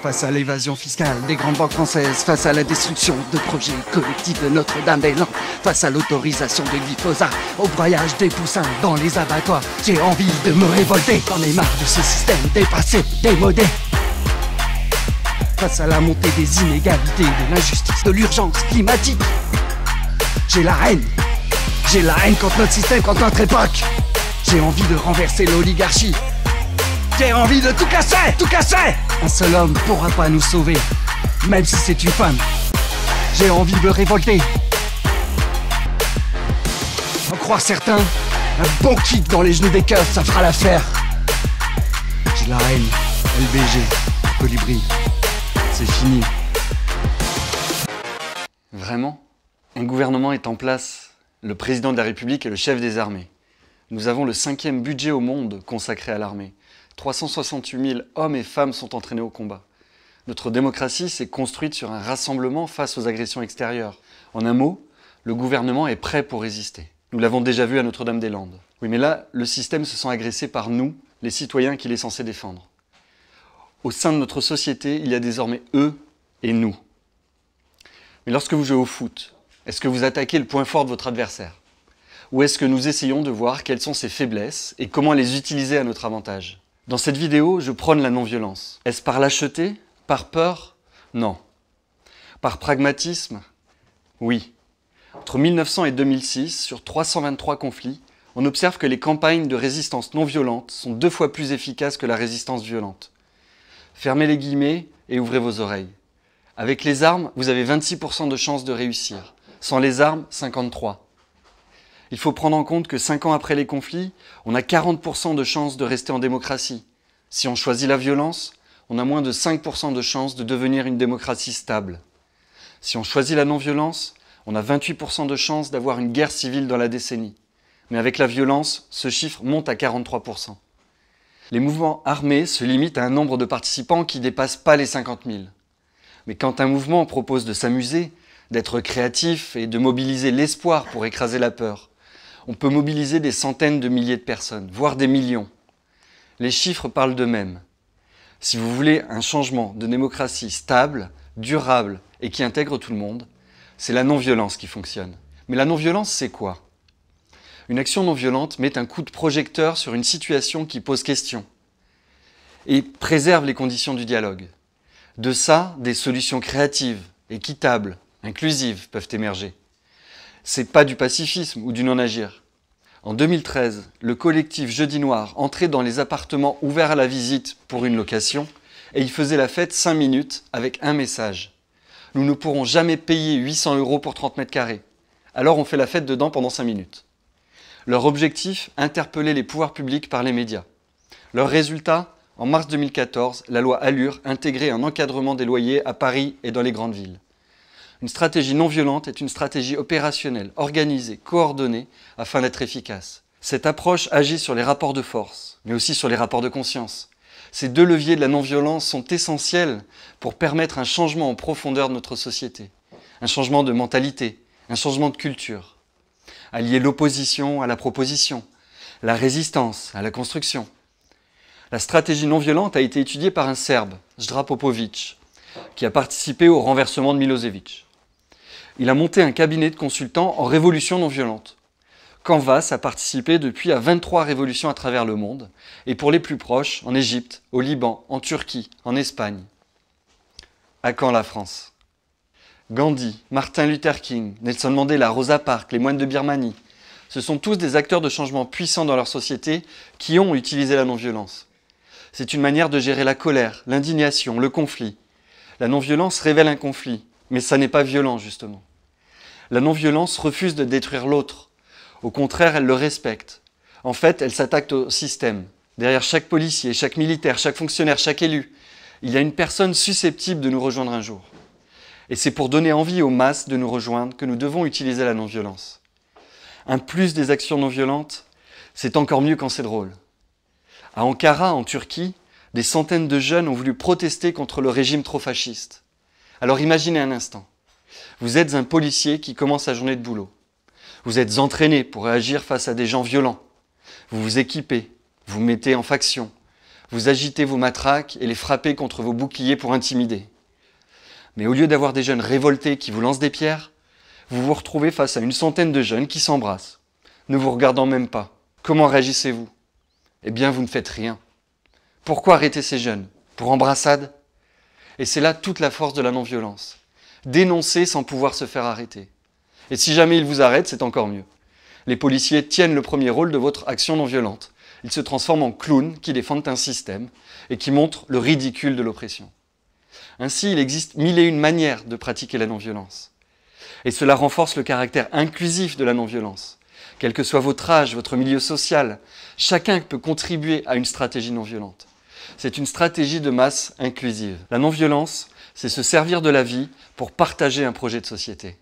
Face à l'évasion fiscale des grandes banques françaises, face à la destruction de projets collectifs de Notre-Dame-des-Landes, face à l'autorisation des glyphosate, au broyage des poussins dans les abattoirs, j'ai envie de me révolter. dans les marges de ce système dépassé, démodé. Face à la montée des inégalités, de l'injustice, de l'urgence climatique, j'ai la haine. J'ai la haine contre notre système, contre notre époque. J'ai envie de renverser l'oligarchie. J'ai envie de tout casser, tout casser un seul homme pourra pas nous sauver, même si c'est une femme. J'ai envie de me révolter. En croire certains, un bon kick dans les genoux des cœurs, ça fera l'affaire. J'ai la haine, LBG, Colibri. C'est fini. Vraiment Un gouvernement est en place. Le président de la République est le chef des armées. Nous avons le cinquième budget au monde consacré à l'armée. 368 000 hommes et femmes sont entraînés au combat. Notre démocratie s'est construite sur un rassemblement face aux agressions extérieures. En un mot, le gouvernement est prêt pour résister. Nous l'avons déjà vu à Notre-Dame-des-Landes. Oui, mais là, le système se sent agressé par nous, les citoyens qu'il est censé défendre. Au sein de notre société, il y a désormais eux et nous. Mais lorsque vous jouez au foot, est-ce que vous attaquez le point fort de votre adversaire Ou est-ce que nous essayons de voir quelles sont ses faiblesses et comment les utiliser à notre avantage dans cette vidéo, je prône la non-violence. Est-ce par lâcheté Par peur Non. Par pragmatisme Oui. Entre 1900 et 2006, sur 323 conflits, on observe que les campagnes de résistance non violente sont deux fois plus efficaces que la résistance violente. Fermez les guillemets et ouvrez vos oreilles. Avec les armes, vous avez 26% de chances de réussir. Sans les armes, 53. Il faut prendre en compte que 5 ans après les conflits, on a 40% de chances de rester en démocratie. Si on choisit la violence, on a moins de 5% de chances de devenir une démocratie stable. Si on choisit la non-violence, on a 28% de chances d'avoir une guerre civile dans la décennie. Mais avec la violence, ce chiffre monte à 43%. Les mouvements armés se limitent à un nombre de participants qui ne dépasse pas les 50 000. Mais quand un mouvement propose de s'amuser, d'être créatif et de mobiliser l'espoir pour écraser la peur, on peut mobiliser des centaines de milliers de personnes, voire des millions. Les chiffres parlent d'eux-mêmes. Si vous voulez un changement de démocratie stable, durable et qui intègre tout le monde, c'est la non-violence qui fonctionne. Mais la non-violence, c'est quoi Une action non-violente met un coup de projecteur sur une situation qui pose question et préserve les conditions du dialogue. De ça, des solutions créatives, équitables, inclusives peuvent émerger c'est pas du pacifisme ou du non-agir. En 2013, le collectif Jeudi Noir entrait dans les appartements ouverts à la visite pour une location et il faisait la fête 5 minutes avec un message. Nous ne pourrons jamais payer 800 euros pour 30 mètres carrés. Alors on fait la fête dedans pendant 5 minutes. Leur objectif, interpeller les pouvoirs publics par les médias. Leur résultat, en mars 2014, la loi Allure intégrait un encadrement des loyers à Paris et dans les grandes villes. Une stratégie non violente est une stratégie opérationnelle, organisée, coordonnée, afin d'être efficace. Cette approche agit sur les rapports de force, mais aussi sur les rapports de conscience. Ces deux leviers de la non-violence sont essentiels pour permettre un changement en profondeur de notre société, un changement de mentalité, un changement de culture. Allier l'opposition à la proposition, la résistance à la construction. La stratégie non violente a été étudiée par un Serbe, Popovic, qui a participé au renversement de Milosevic il a monté un cabinet de consultants en révolution non violente. Canvas a participé depuis à 23 révolutions à travers le monde, et pour les plus proches, en Égypte, au Liban, en Turquie, en Espagne. À quand la France Gandhi, Martin Luther King, Nelson Mandela, Rosa Parks, les moines de Birmanie, ce sont tous des acteurs de changement puissants dans leur société qui ont utilisé la non-violence. C'est une manière de gérer la colère, l'indignation, le conflit. La non-violence révèle un conflit, mais ça n'est pas violent justement. La non-violence refuse de détruire l'autre. Au contraire, elle le respecte. En fait, elle s'attaque au système. Derrière chaque policier, chaque militaire, chaque fonctionnaire, chaque élu, il y a une personne susceptible de nous rejoindre un jour. Et c'est pour donner envie aux masses de nous rejoindre que nous devons utiliser la non-violence. Un plus des actions non-violentes, c'est encore mieux quand c'est drôle. À Ankara, en Turquie, des centaines de jeunes ont voulu protester contre le régime trop fasciste. Alors imaginez un instant. Vous êtes un policier qui commence sa journée de boulot. Vous êtes entraîné pour réagir face à des gens violents. Vous vous équipez, vous mettez en faction, vous agitez vos matraques et les frappez contre vos boucliers pour intimider. Mais au lieu d'avoir des jeunes révoltés qui vous lancent des pierres, vous vous retrouvez face à une centaine de jeunes qui s'embrassent, ne vous regardant même pas. Comment réagissez-vous Eh bien, vous ne faites rien. Pourquoi arrêter ces jeunes Pour embrassade Et c'est là toute la force de la non-violence dénoncer sans pouvoir se faire arrêter. Et si jamais ils vous arrêtent, c'est encore mieux. Les policiers tiennent le premier rôle de votre action non violente. Ils se transforment en clowns qui défendent un système et qui montrent le ridicule de l'oppression. Ainsi, il existe mille et une manières de pratiquer la non-violence. Et cela renforce le caractère inclusif de la non-violence. Quel que soit votre âge, votre milieu social, chacun peut contribuer à une stratégie non-violente. C'est une stratégie de masse inclusive. La non-violence, c'est se servir de la vie pour partager un projet de société.